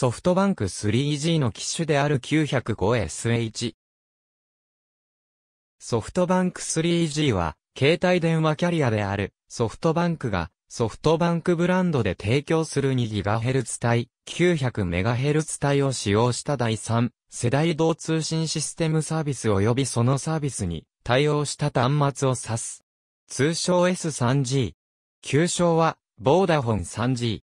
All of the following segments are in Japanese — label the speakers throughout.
Speaker 1: ソフトバンク 3G の機種である 905SH。ソフトバンク 3G は、携帯電話キャリアであるソフトバンクが、ソフトバンクブランドで提供する 2GHz 帯、900MHz 帯を使用した第3世代同動通信システムサービス及びそのサービスに対応した端末を指す。通称 S3G。旧称は、ボーダフォン 3G。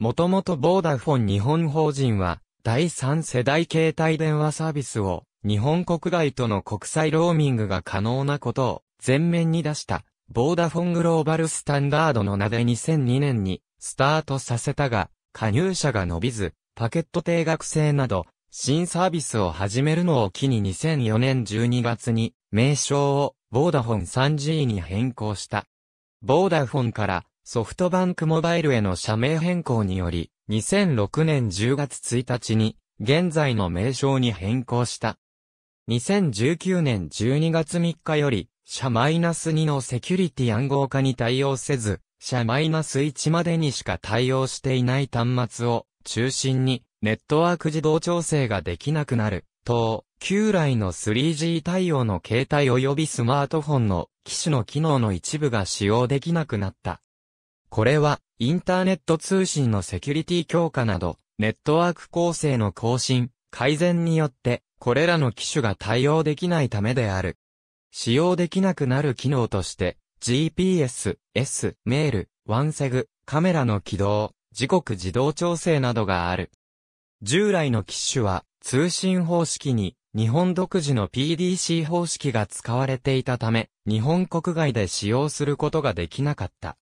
Speaker 1: もともとボーダフォン日本法人は、第三世代携帯電話サービスを、日本国外との国際ローミングが可能なことを、前面に出した、ボーダフォングローバルスタンダードの名で2002年に、スタートさせたが、加入者が伸びず、パケット定額制など、新サービスを始めるのを機に2004年12月に、名称を、ボーダフォン 3G に変更した。ボーダフォンから、ソフトバンクモバイルへの社名変更により、2006年10月1日に、現在の名称に変更した。2019年12月3日より、社マイナス -2 のセキュリティ暗号化に対応せず、社マイナス -1 までにしか対応していない端末を中心にネットワーク自動調整ができなくなる、等、旧来の 3G 対応の携帯及びスマートフォンの機種の機能の一部が使用できなくなった。これは、インターネット通信のセキュリティ強化など、ネットワーク構成の更新、改善によって、これらの機種が対応できないためである。使用できなくなる機能として、GPS、S、メール、ワンセグ、カメラの起動、時刻自動調整などがある。従来の機種は、通信方式に、日本独自の PDC 方式が使われていたため、日本国外で使用することができなかった。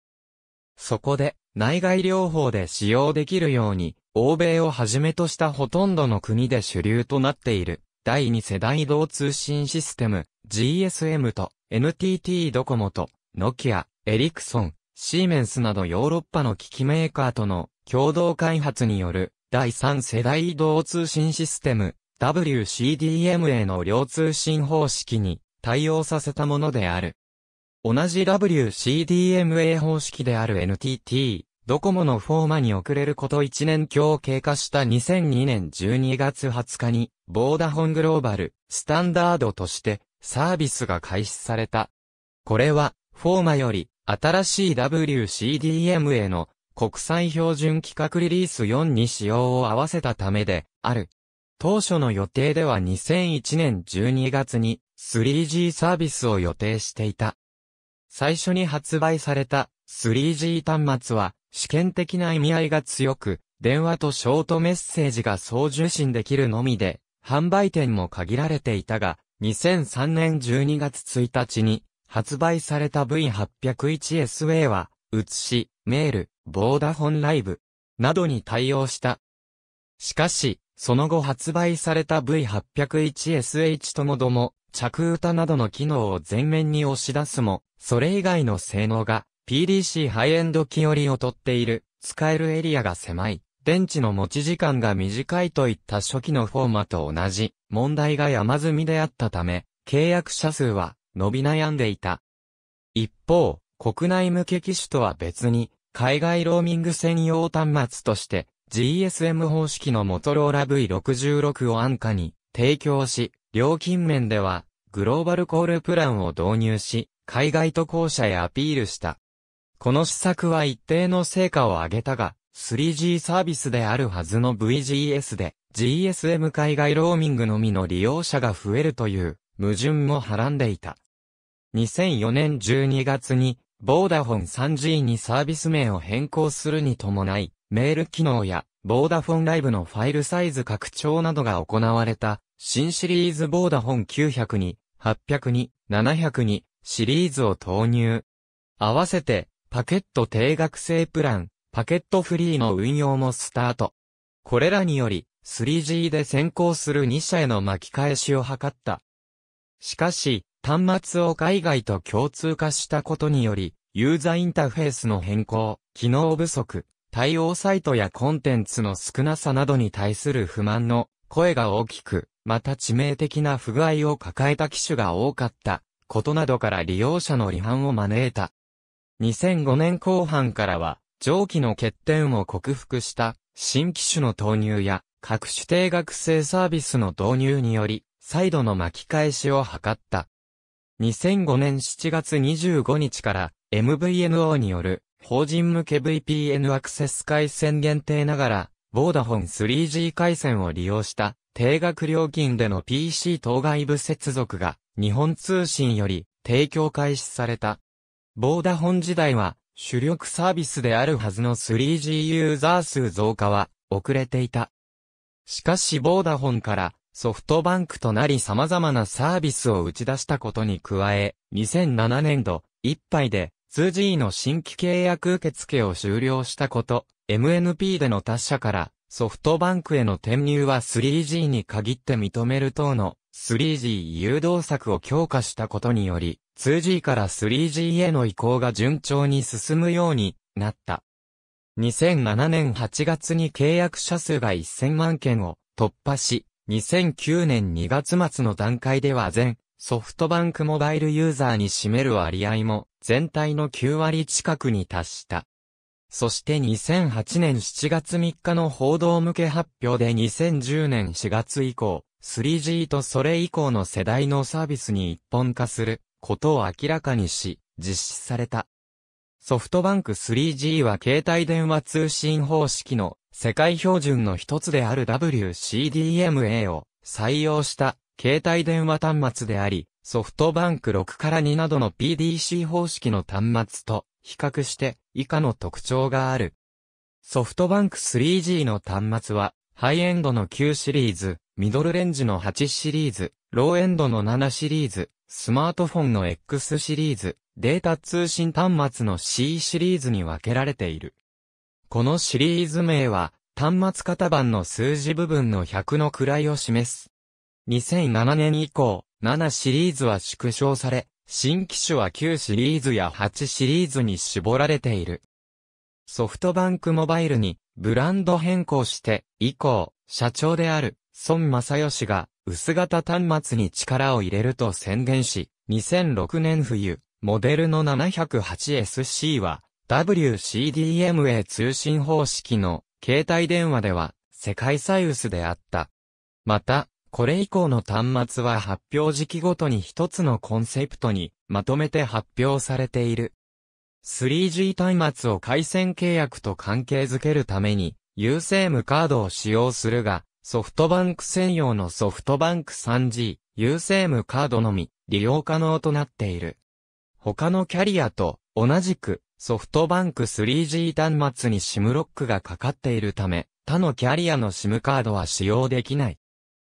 Speaker 1: そこで、内外療法で使用できるように、欧米をはじめとしたほとんどの国で主流となっている、第2世代移動通信システム、GSM と NTT ドコモと、ノキア、エリクソン、シーメンスなどヨーロッパの機器メーカーとの共同開発による、第3世代移動通信システム、WCDMA の両通信方式に対応させたものである。同じ WCDMA 方式である NTT、ドコモのフォーマに遅れること1年強経過した2002年12月20日に、ボーダフォングローバル、スタンダードとして、サービスが開始された。これは、フォーマより、新しい WCDMA の国際標準規格リリース4に使用を合わせたためで、ある。当初の予定では2001年12月に 3G サービスを予定していた。最初に発売された 3G 端末は試験的な意味合いが強く、電話とショートメッセージが送受信できるのみで、販売店も限られていたが、2003年12月1日に発売された V801SA は、写し、メール、ボーダフォンライブなどに対応した。しかし、その後発売された V801SH ともども、着歌などの機能を前面に押し出すも、それ以外の性能が PDC ハイエンド機より劣っている、使えるエリアが狭い、電池の持ち時間が短いといった初期のフォーマと同じ問題が山積みであったため、契約者数は伸び悩んでいた。一方、国内向け機種とは別に、海外ローミング専用端末として GSM 方式のモトローラ V66 を安価に提供し、料金面ではグローバルコールプランを導入し、海外渡航者へアピールした。この施策は一定の成果を上げたが、3G サービスであるはずの VGS で、GSM 海外ローミングのみの利用者が増えるという、矛盾もはらんでいた。2004年12月に、ボーダフォン 3G にサービス名を変更するに伴い、メール機能や、ボーダフォンライブのファイルサイズ拡張などが行われた、新シリーズボーダフォン900に、802、702シリーズを投入。合わせて、パケット定額制プラン、パケットフリーの運用もスタート。これらにより、3G で先行する2社への巻き返しを図った。しかし、端末を海外と共通化したことにより、ユーザーインターフェースの変更、機能不足、対応サイトやコンテンツの少なさなどに対する不満の声が大きく、また致命的な不具合を抱えた機種が多かったことなどから利用者の離反を招いた。2005年後半からは、上記の欠点を克服した新機種の投入や各種定額制サービスの導入により、再度の巻き返しを図った。2005年7月25日から MVNO による法人向け VPN アクセス回線限定ながらボーダフォン 3G 回線を利用した定額料金での PC 当該部接続が日本通信より提供開始された。ボーダフォン時代は主力サービスであるはずの 3G ユーザー数増加は遅れていた。しかしボーダフォンからソフトバンクとなり様々なサービスを打ち出したことに加え、2007年度いっぱいで 2G の新規契約受付を終了したこと、MNP での他社からソフトバンクへの転入は 3G に限って認める等の 3G 誘導策を強化したことにより、2G から 3G への移行が順調に進むようになった。2007年8月に契約者数が1000万件を突破し、2009年2月末の段階では全ソフトバンクモバイルユーザーに占める割合も全体の9割近くに達した。そして2008年7月3日の報道向け発表で2010年4月以降、3G とそれ以降の世代のサービスに一本化することを明らかにし、実施された。ソフトバンク 3G は携帯電話通信方式の世界標準の一つである WCDMA を採用した携帯電話端末であり、ソフトバンク6から2などの PDC 方式の端末と比較して以下の特徴がある。ソフトバンク 3G の端末は、ハイエンドの9シリーズ、ミドルレンジの8シリーズ、ローエンドの7シリーズ、スマートフォンの X シリーズ、データ通信端末の C シリーズに分けられている。このシリーズ名は、端末型番の数字部分の100の位を示す。2007年以降、7シリーズは縮小され、新機種は9シリーズや8シリーズに絞られている。ソフトバンクモバイルにブランド変更して、以降、社長である孫正義が薄型端末に力を入れると宣言し、2006年冬、モデルの 708SC は WCDMA 通信方式の携帯電話では世界最薄であった。また、これ以降の端末は発表時期ごとに一つのコンセプトにまとめて発表されている。3G 端末を回線契約と関係づけるために、有セームカードを使用するが、ソフトバンク専用のソフトバンク 3G、有セームカードのみ、利用可能となっている。他のキャリアと同じくソフトバンク 3G 端末に SIM ロックがかかっているため、他のキャリアの SIM カードは使用できない。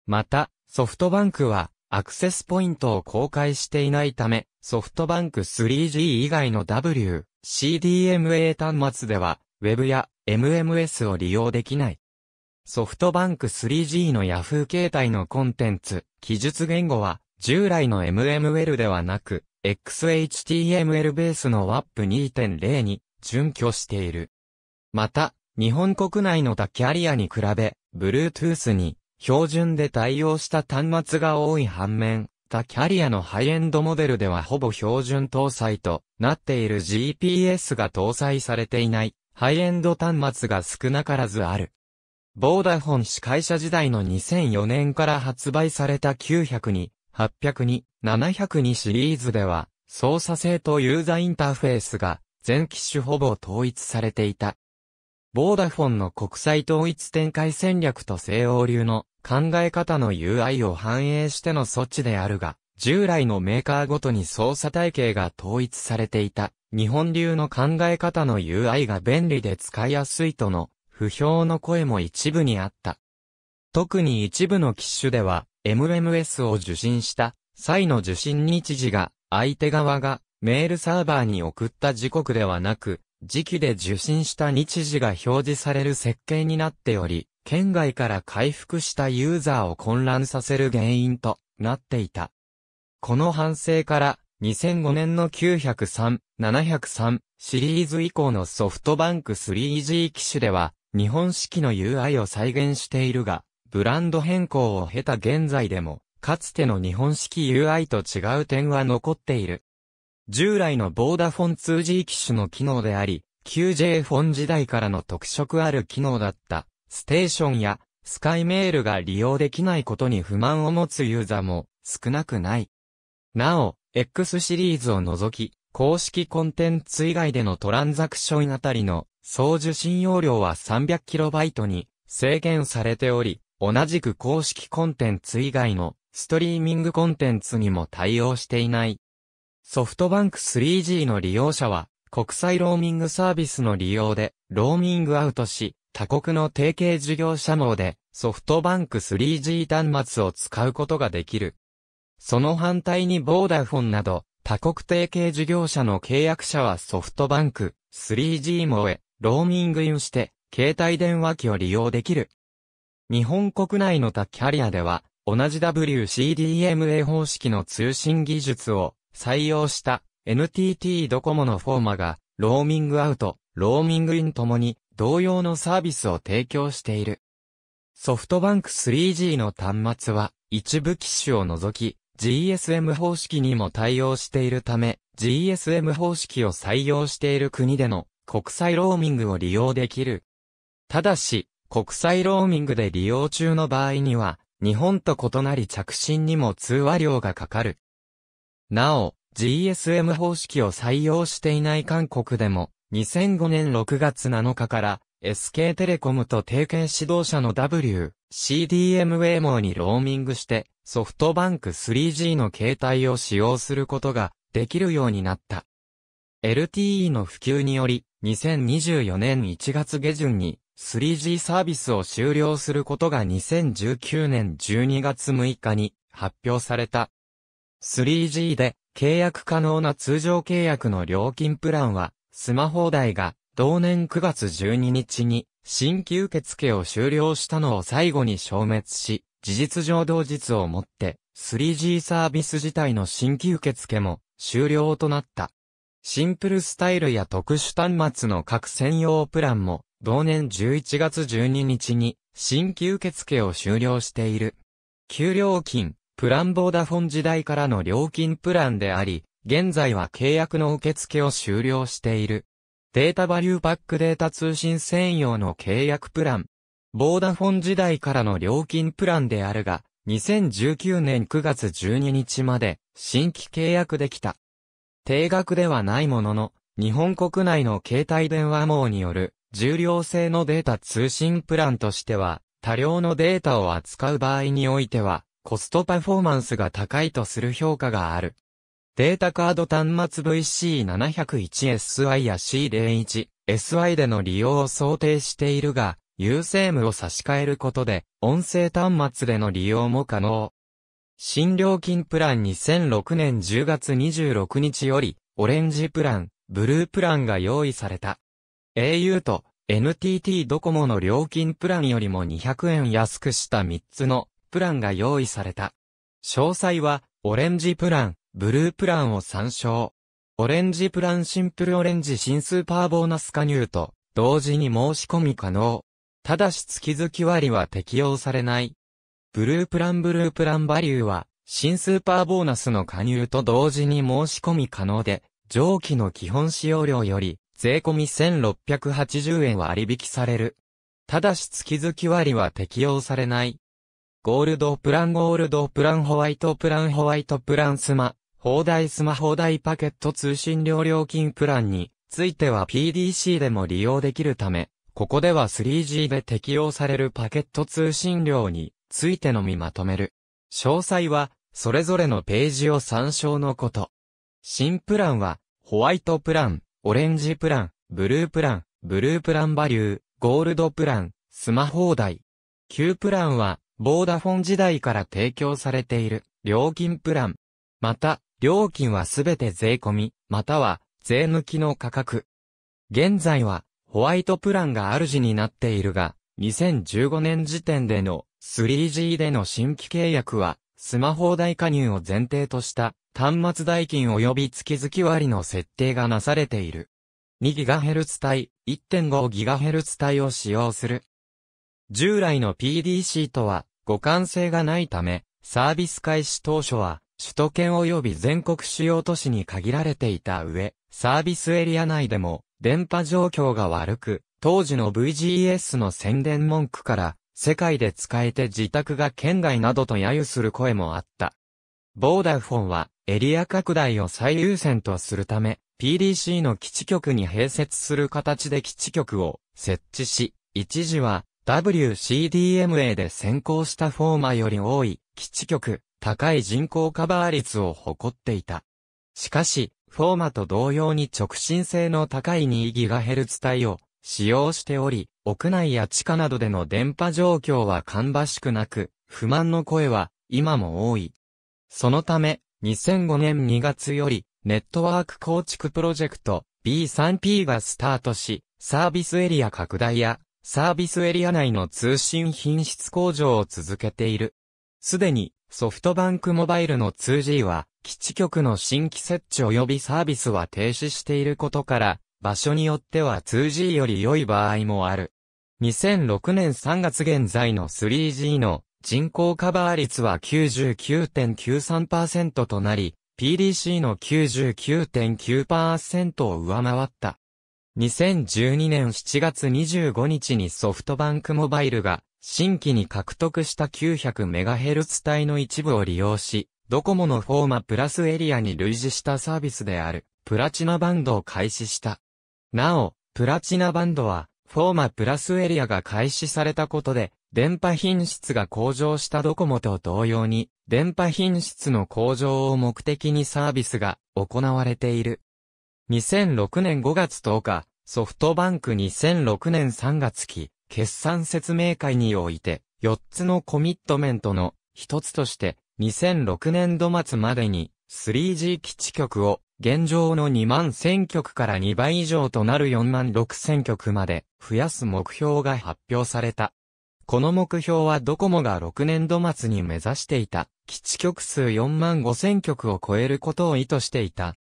Speaker 1: また、ソフトバンクは、アクセスポイントを公開していないため、ソフトバンク 3G 以外の W、CDMA 端末では、Web や MMS を利用できない。ソフトバンク 3G の Yahoo 携帯のコンテンツ、記述言語は、従来の MML ではなく、XHTML ベースの WAP2.0 に準拠している。また、日本国内の他キャリアに比べ、Bluetooth に標準で対応した端末が多い反面、他キャリアのハイエンドモデルではほぼ標準搭載となっている GPS が搭載されていないハイエンド端末が少なからずある。ボーダフォン司会者時代の2004年から発売された900に、800に、700にシリーズでは、操作性とユーザーインターフェースが全機種ほぼ統一されていた。ボーダフォンの国際統一展開戦略と西欧流の考え方の UI を反映しての措置であるが、従来のメーカーごとに操作体系が統一されていた、日本流の考え方の UI が便利で使いやすいとの不評の声も一部にあった。特に一部の機種では、MMS を受信した際の受信日時が、相手側がメールサーバーに送った時刻ではなく、時期で受信した日時が表示される設計になっており、県外から回復したユーザーを混乱させる原因となっていた。この反省から、2005年の903、703シリーズ以降のソフトバンク 3G 機種では、日本式の UI を再現しているが、ブランド変更を経た現在でも、かつての日本式 UI と違う点は残っている。従来のボーダフォン 2G 機種の機能であり、QJ フォン時代からの特色ある機能だったステーションやスカイメールが利用できないことに不満を持つユーザーも少なくない。なお、X シリーズを除き、公式コンテンツ以外でのトランザクションあたりの総受信容量は 300KB に制限されており、同じく公式コンテンツ以外のストリーミングコンテンツにも対応していない。ソフトバンク 3G の利用者は国際ローミングサービスの利用でローミングアウトし、他国の提携事業者網でソフトバンク 3G 端末を使うことができる。その反対にボーダフォンなど他国提携事業者の契約者はソフトバンク 3G 網へローミングインして携帯電話機を利用できる。日本国内の他キャリアでは同じ WCDMA 方式の通信技術を採用した NTT ドコモのフォーマがローミングアウト、ローミングインともに同様のサービスを提供している。ソフトバンク 3G の端末は一部機種を除き GSM 方式にも対応しているため GSM 方式を採用している国での国際ローミングを利用できる。ただし、国際ローミングで利用中の場合には、日本と異なり着信にも通話料がかかる。なお、GSM 方式を採用していない韓国でも、2005年6月7日から SK テレコムと提携指導者の W、CDM a モーにローミングしてソフトバンク 3G の携帯を使用することができるようになった。LTE の普及により2024年1月下旬に 3G サービスを終了することが2019年12月6日に発表された。3G で契約可能な通常契約の料金プランはスマホ代が同年9月12日に新規受付を終了したのを最後に消滅し、事実上同日をもって 3G サービス自体の新規受付も終了となった。シンプルスタイルや特殊端末の各専用プランも同年11月12日に新規受付を終了している。給料金、プランボーダフォン時代からの料金プランであり、現在は契約の受付を終了している。データバリューパックデータ通信専用の契約プラン。ボーダフォン時代からの料金プランであるが、2019年9月12日まで新規契約できた。定額ではないものの、日本国内の携帯電話網による重量性のデータ通信プランとしては、多量のデータを扱う場合においては、コストパフォーマンスが高いとする評価がある。データカード端末 VC701SI や C01SI での利用を想定しているが、USM を差し替えることで、音声端末での利用も可能。新料金プラン2006年10月26日より、オレンジプラン、ブループランが用意された。au と NTT ドコモの料金プランよりも200円安くした3つのプランが用意された。詳細は、オレンジプラン、ブループランを参照。オレンジプランシンプルオレンジ新スーパーボーナス加入と同時に申し込み可能。ただし月々割は適用されない。ブループランブループランバリューは新スーパーボーナスの加入と同時に申し込み可能で、上記の基本使用料より税込み1680円割引される。ただし月々割は適用されない。ゴールドプランゴールドプランホワイトプランホワイトプランスマ、放題スマホ代パケット通信料料金プランについては PDC でも利用できるため、ここでは 3G で適用されるパケット通信料についてのみまとめる。詳細は、それぞれのページを参照のこと。新プランは、ホワイトプラン、オレンジプラン、ブループラン、ブループランバリュー、ゴールドプラン、スマホ代。旧プランは、ボーダフォン時代から提供されている、料金プラン。また、料金はすべて税込み、または税抜きの価格。現在はホワイトプランが主になっているが、2015年時点での 3G での新規契約は、スマホ代加入を前提とした端末代金及び月々割の設定がなされている。2GHz 帯、1.5GHz 帯を使用する。従来の PDC とは互換性がないため、サービス開始当初は首都圏及び全国主要都市に限られていた上、サービスエリア内でも電波状況が悪く、当時の VGS の宣伝文句から、世界で使えて自宅が県外などと揶揄する声もあった。ボーダフォンはエリア拡大を最優先とするため、PDC の基地局に併設する形で基地局を設置し、一時は WCDMA で先行したフォーマより多い基地局高い人口カバー率を誇っていた。しかし、フォーマと同様に直進性の高い 2GHz 帯を使用しており、屋内や地下などでの電波状況は芳しくなく、不満の声は今も多い。そのため、2005年2月より、ネットワーク構築プロジェクト B3P がスタートし、サービスエリア拡大や、サービスエリア内の通信品質向上を続けている。すでにソフトバンクモバイルの 2G は、基地局の新規設置及びサービスは停止していることから、場所によっては 2G より良い場合もある。2006年3月現在の 3G の人口カバー率は99.93%となり、PDC の99.9%を上回った。2012年7月25日にソフトバンクモバイルが新規に獲得した 900MHz 帯の一部を利用し、ドコモのフォーマプラスエリアに類似したサービスである、プラチナバンドを開始した。なお、プラチナバンドは、フォーマプラスエリアが開始されたことで、電波品質が向上したドコモと同様に、電波品質の向上を目的にサービスが行われている。2006年5月10日、ソフトバンク2006年3月期、決算説明会において、4つのコミットメントの一つとして、2006年度末までに 3G 基地局を現状の2万1000局から2倍以上となる4万6000局まで増やす目標が発表された。この目標はドコモが6年度末に目指していた基地局数4万5000局を超えることを意図していた。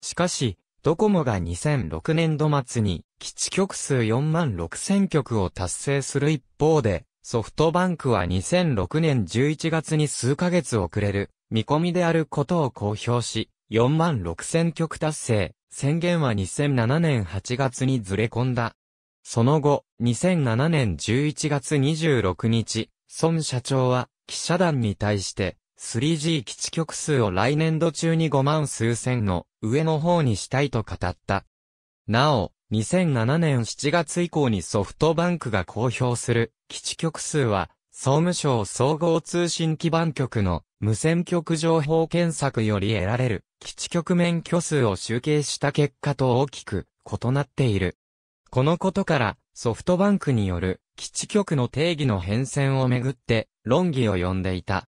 Speaker 1: しかし、ドコモが2006年度末に基地局数4万6000局を達成する一方で、ソフトバンクは2006年11月に数ヶ月遅れる見込みであることを公表し、4万6000局達成、宣言は2007年8月にずれ込んだ。その後、2007年11月26日、孫社長は記者団に対して、3G 基地局数を来年度中に5万数千の上の方にしたいと語った。なお、2007年7月以降にソフトバンクが公表する基地局数は、総務省総合通信基盤局の無線局情報検索より得られる基地局面許数を集計した結果と大きく異なっている。このことからソフトバンクによる基地局の定義の変遷をめぐって論議を呼んでいた。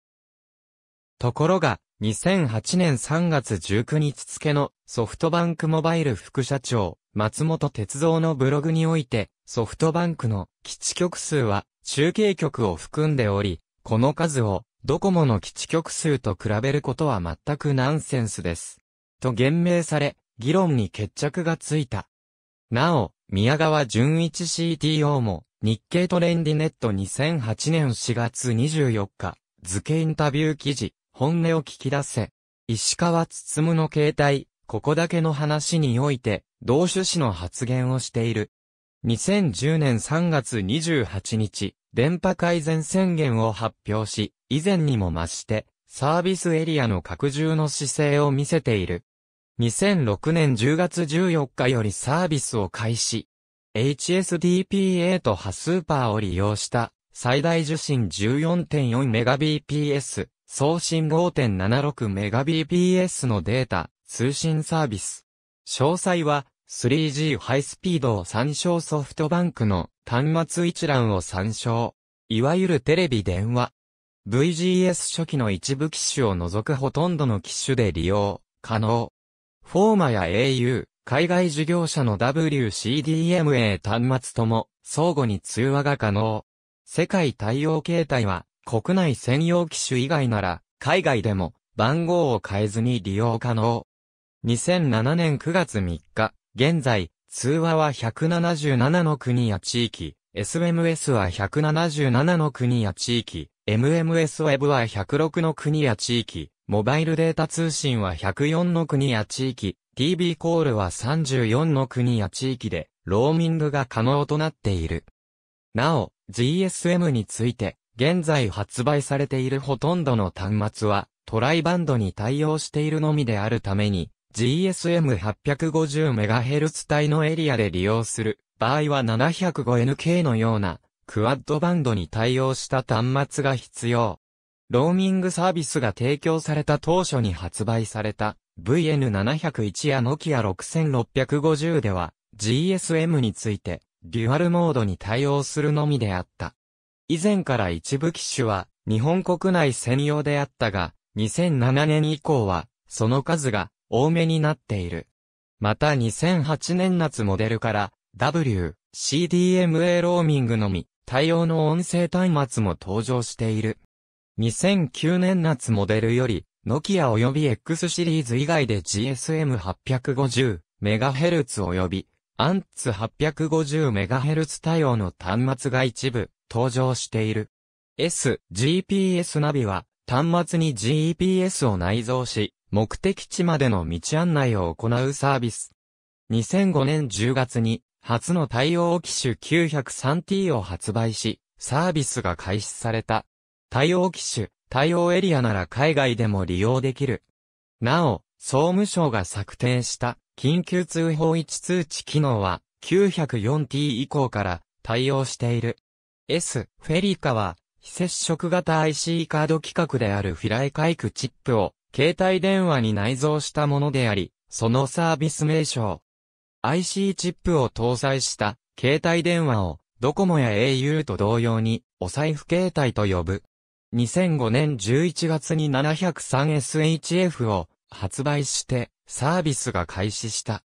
Speaker 1: ところが、2008年3月19日付のソフトバンクモバイル副社長、松本哲三のブログにおいて、ソフトバンクの基地局数は中継局を含んでおり、この数をドコモの基地局数と比べることは全くナンセンスです。と言明され、議論に決着がついた。なお、宮川淳一 CTO も、日経トレンディネット2008年4月24日、付インタビュー記事、本音を聞き出せ。石川つつむの携帯、ここだけの話において、同種子の発言をしている。2010年3月28日、電波改善宣言を発表し、以前にも増して、サービスエリアの拡充の姿勢を見せている。2006年10月14日よりサービスを開始。HSDPA とハスーパーを利用した最大受信 14.4Mbps 送信 5.76Mbps のデータ、通信サービス。詳細は 3G ハイスピードを参照ソフトバンクの端末一覧を参照。いわゆるテレビ電話。VGS 初期の一部機種を除くほとんどの機種で利用、可能。フォーマや au、海外事業者の WCDMA 端末とも、相互に通話が可能。世界対応形態は、国内専用機種以外なら、海外でも番号を変えずに利用可能。2007年9月3日、現在、通話は177の国や地域、SMS は177の国や地域、MMS Web は106の国や地域、モバイルデータ通信は104の国や地域、TV コールは34の国や地域で、ローミングが可能となっている。なお、GSM について、現在発売されているほとんどの端末は、トライバンドに対応しているのみであるために、GSM850MHz 帯のエリアで利用する場合は 705NK のようなクワッドバンドに対応した端末が必要。ローミングサービスが提供された当初に発売された VN701 や Nokia 6650では GSM についてデュアルモードに対応するのみであった。以前から一部機種は日本国内専用であったが、2007年以降はその数が多めになっている。また2008年夏モデルから W、CDMA ローミングのみ対応の音声端末も登場している。2009年夏モデルより、ノキア及び X シリーズ以外で GSM850MHz 及びアンツ 850MHz 対応の端末が一部登場している。S、GPS ナビは端末に GPS を内蔵し、目的地までの道案内を行うサービス。2005年10月に初の対応機種 903T を発売し、サービスが開始された。対応機種、対応エリアなら海外でも利用できる。なお、総務省が策定した緊急通報位置通知機能は 904T 以降から対応している。S、フェリカは、非接触型 IC カード規格であるフィライ回クチップを、携帯電話に内蔵したものであり、そのサービス名称。IC チップを搭載した、携帯電話を、ドコモや au と同様に、お財布携帯と呼ぶ。2005年11月に 703SHF を発売して、サービスが開始した。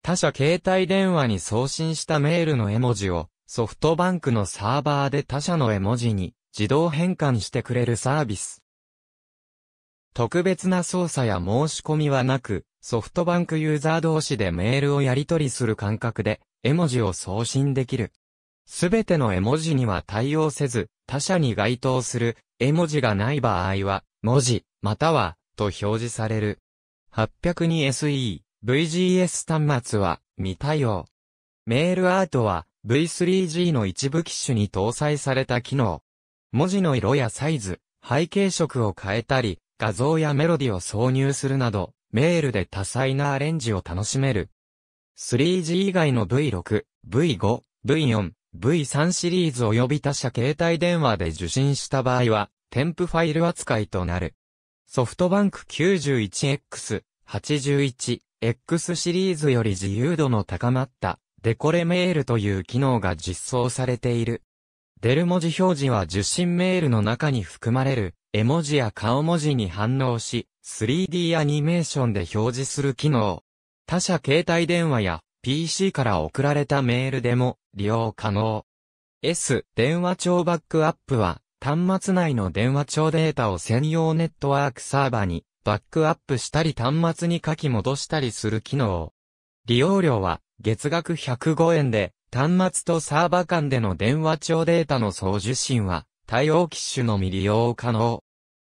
Speaker 1: 他社携帯電話に送信したメールの絵文字をソフトバンクのサーバーで他社の絵文字に自動変換してくれるサービス。特別な操作や申し込みはなく、ソフトバンクユーザー同士でメールをやり取りする感覚で絵文字を送信できる。すべての絵文字には対応せず、他社に該当する絵文字がない場合は、文字、または、と表示される。802SE、VGS 端末は未対応。メールアートは V3G の一部機種に搭載された機能。文字の色やサイズ、背景色を変えたり、画像やメロディを挿入するなど、メールで多彩なアレンジを楽しめる。3G 以外の V6、V5、V4、V3 シリーズ及び他社携帯電話で受信した場合は、添付ファイル扱いとなる。ソフトバンク 91X、81、X シリーズより自由度の高まったデコレメールという機能が実装されている。出る文字表示は受信メールの中に含まれる絵文字や顔文字に反応し 3D アニメーションで表示する機能。他社携帯電話や PC から送られたメールでも利用可能。S 電話帳バックアップは端末内の電話帳データを専用ネットワークサーバにバックアップしたり端末に書き戻したりする機能。利用料は月額105円で端末とサーバ間での電話帳データの送受信は対応機種のみ利用可能。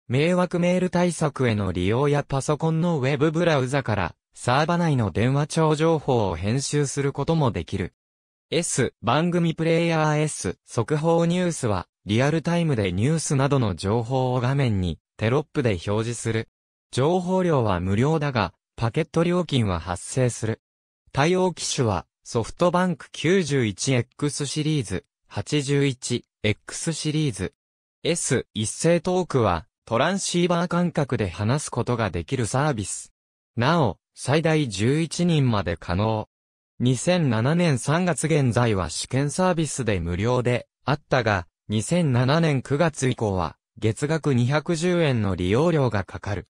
Speaker 1: 迷惑メール対策への利用やパソコンのウェブブラウザからサーバ内の電話帳情報を編集することもできる。S 番組プレイヤー S 速報ニュースはリアルタイムでニュースなどの情報を画面にテロップで表示する。情報量は無料だが、パケット料金は発生する。対応機種は、ソフトバンク 91X シリーズ、81X シリーズ。S 一斉トークは、トランシーバー感覚で話すことができるサービス。なお、最大11人まで可能。2007年3月現在は試験サービスで無料であったが、2007年9月以降は、月額210円の利用料がかかる。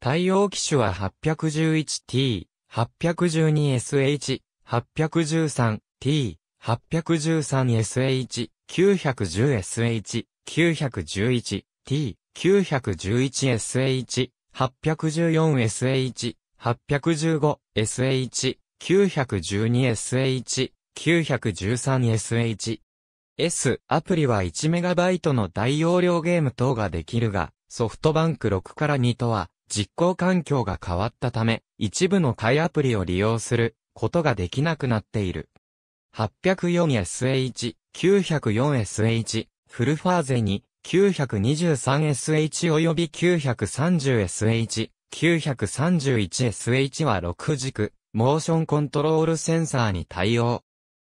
Speaker 1: 対応機種は 811T、812SH、813T、813SH、910SH、911T、911SH、814SH、815SH、912SH、913SH、S アプリは 1MB の大容量ゲーム等ができるが、ソフトバンク6から2とは実行環境が変わったため、一部のいアプリを利用することができなくなっている。804SH、904SH、フルファーゼに 923SH 及び 930SH、931SH は6軸、モーションコントロールセンサーに対応。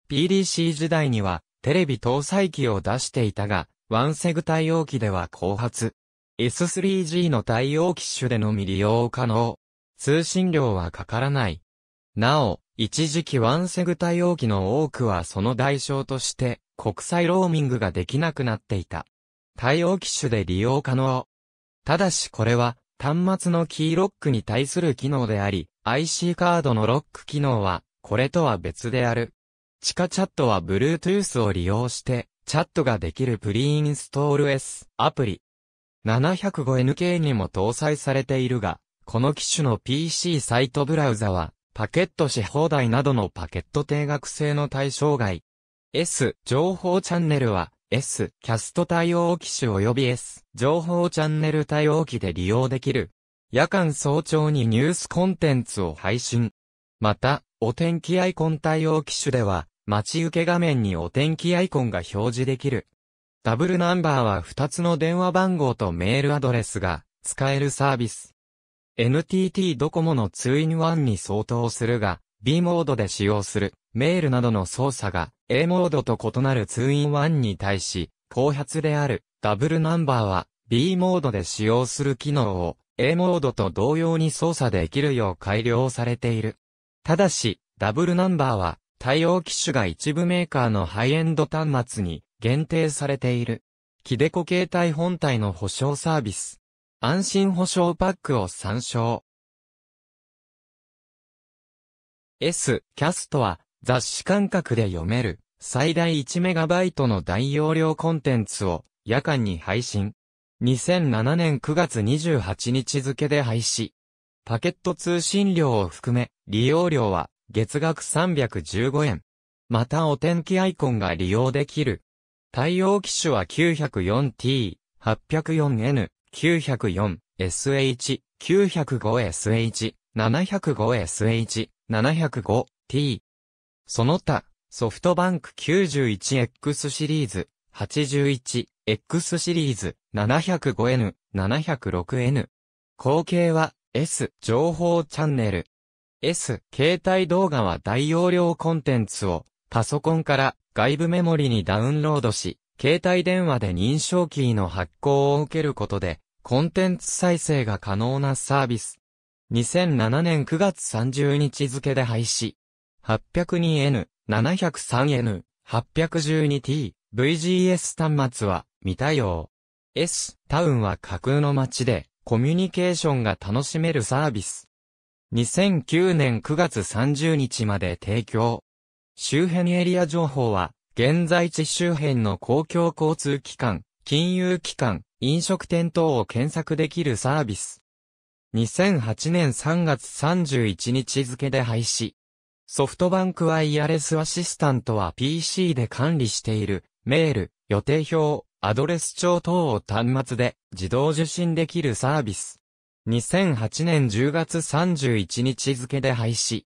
Speaker 1: PDC 時代にはテレビ搭載機を出していたが、ワンセグ対応機では後発。S3G の対応機種でのみ利用可能。通信量はかからない。なお、一時期ワンセグ対応機の多くはその代償として国際ローミングができなくなっていた。対応機種で利用可能。ただしこれは端末のキーロックに対する機能であり、IC カードのロック機能はこれとは別である。地下チャットは Bluetooth を利用して、チャットができるプリインストール S アプリ。705NK にも搭載されているが、この機種の PC サイトブラウザは、パケットし放題などのパケット定額制の対象外。S 情報チャンネルは、S キャスト対応機種及び S 情報チャンネル対応機で利用できる。夜間早朝にニュースコンテンツを配信。また、お天気アイコン対応機種では、待ち受け画面にお天気アイコンが表示できる。ダブルナンバーは2つの電話番号とメールアドレスが使えるサービス。NTT ドコモの 2in1 に相当するが、B モードで使用するメールなどの操作が A モードと異なる 2in1 に対し、後発であるダブルナンバーは B モードで使用する機能を A モードと同様に操作できるよう改良されている。ただし、ダブルナンバーは、対応機種が一部メーカーのハイエンド端末に限定されている。キデコ携帯本体の保証サービス。安心保証パックを参照。S、キャストは雑誌感覚で読める最大 1MB の大容量コンテンツを夜間に配信。2007年9月28日付で廃止。パケット通信料を含め、利用料は月額315円。またお天気アイコンが利用できる。対応機種は 904T、804N、904、SH、905SH、705SH、705T。その他、ソフトバンク 91X シリーズ、81X シリーズ、705N、706N。後継は、S 情報チャンネル S 携帯動画は大容量コンテンツをパソコンから外部メモリにダウンロードし、携帯電話で認証キーの発行を受けることで、コンテンツ再生が可能なサービス。2007年9月30日付で廃止。802N、703N、812T、VGS 端末は未対応。S タウンは架空の街で、コミュニケーションが楽しめるサービス。2009年9月30日まで提供。周辺エリア情報は、現在地周辺の公共交通機関、金融機関、飲食店等を検索できるサービス。2008年3月31日付で廃止。ソフトバンクはイヤレスアシスタントは PC で管理している、メール、予定表、アドレス帳等を端末で自動受信できるサービス。2008年10月31日付で廃止。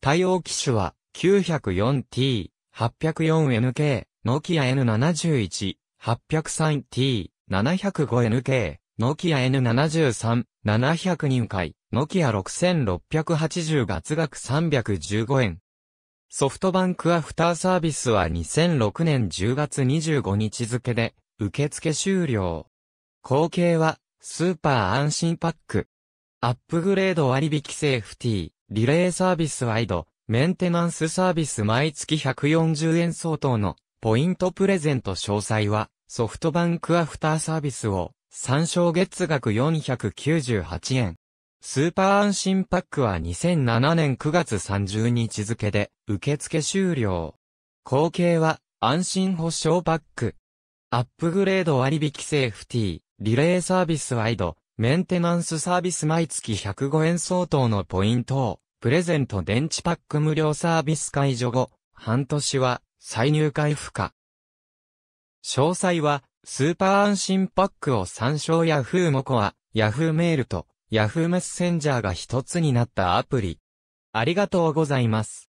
Speaker 1: 対応機種は 904T、804NK、Nokia N71、803T、705NK、Nokia N73、700人 Nokia 6680月額315円。ソフトバンクアフターサービスは2006年10月25日付で、受付終了。後継は、スーパー安心パック。アップグレード割引セーフティー、リレーサービスワイド、メンテナンスサービス毎月140円相当のポイントプレゼント詳細は、ソフトバンクアフターサービスを参照月額498円。スーパー安心パックは2007年9月30日付で受付終了。後継は安心保証パック。アップグレード割引セーフティー、リレーサービスワイド、メンテナンスサービス毎月105円相当のポイントを、プレゼント電池パック無料サービス解除後、半年は再入会不可。詳細は、スーパー安心パックを参照ヤフーモコア、ヤフーメールと、Yahoo メッセンジャーが一つになったアプリ。ありがとうございます。